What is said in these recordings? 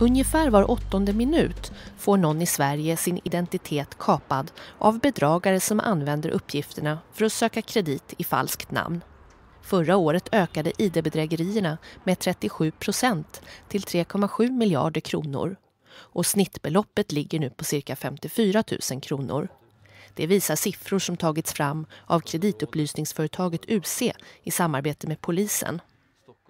Ungefär var åttonde minut får någon i Sverige sin identitet kapad av bedragare som använder uppgifterna för att söka kredit i falskt namn. Förra året ökade ID-bedrägerierna med 37 procent till 3,7 miljarder kronor och snittbeloppet ligger nu på cirka 54 000 kronor. Det visar siffror som tagits fram av kreditupplysningsföretaget UC i samarbete med polisen.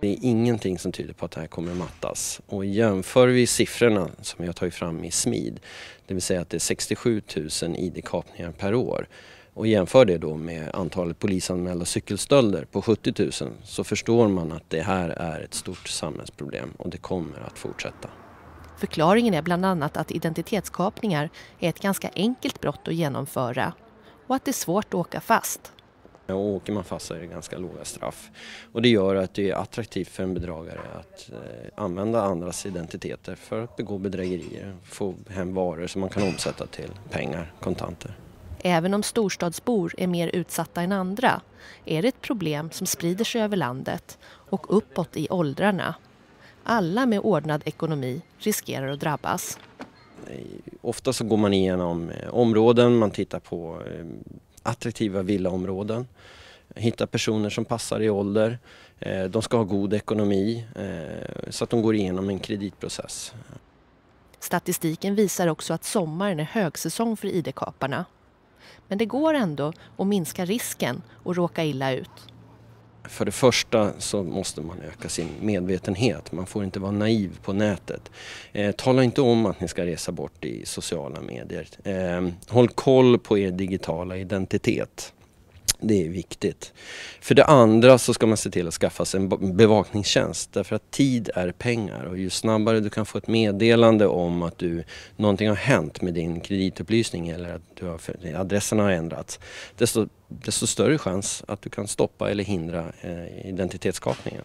Det är ingenting som tyder på att det här kommer att mattas. Och jämför vi siffrorna som jag tagit fram i SMID, det vill säga att det är 67 000 ID-kapningar per år och jämför det då med antalet polisanmälda cykelstölder på 70 000 så förstår man att det här är ett stort samhällsproblem och det kommer att fortsätta. Förklaringen är bland annat att identitetskapningar är ett ganska enkelt brott att genomföra och att det är svårt att åka fast. Och åker man fast så är det ganska låga straff. Och det gör att det är attraktivt för en bedragare att eh, använda andras identiteter för att begå bedrägerier, få hem varor som man kan omsätta till pengar, kontanter. Även om storstadsbor är mer utsatta än andra är det ett problem som sprider sig över landet och uppåt i åldrarna. Alla med ordnad ekonomi riskerar att drabbas. Eh, ofta så går man igenom eh, områden, man tittar på attraktiva villaområden. Hitta personer som passar i ålder. Eh, de ska ha god ekonomi eh, så att de går igenom en kreditprocess. Statistiken visar också att sommaren är högsäsong för ID-kaparna. Men det går ändå att minska risken och råka illa ut för det första så måste man öka sin medvetenhet. Man får inte vara naiv på nätet. Eh, tala inte om att ni ska resa bort i sociala medier. Eh, håll koll på er digitala identitet. Det är viktigt. För det andra så ska man se till att skaffa sig en bevakningstjänst därför att tid är pengar och ju snabbare du kan få ett meddelande om att du, någonting har hänt med din kreditupplysning eller att du har, adressen har ändrats desto, desto större chans att du kan stoppa eller hindra eh, identitetskapningen.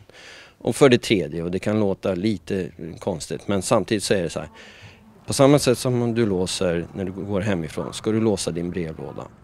Och för det tredje, och det kan låta lite konstigt men samtidigt så är det så här på samma sätt som du låser när du går hemifrån ska du låsa din brevlåda.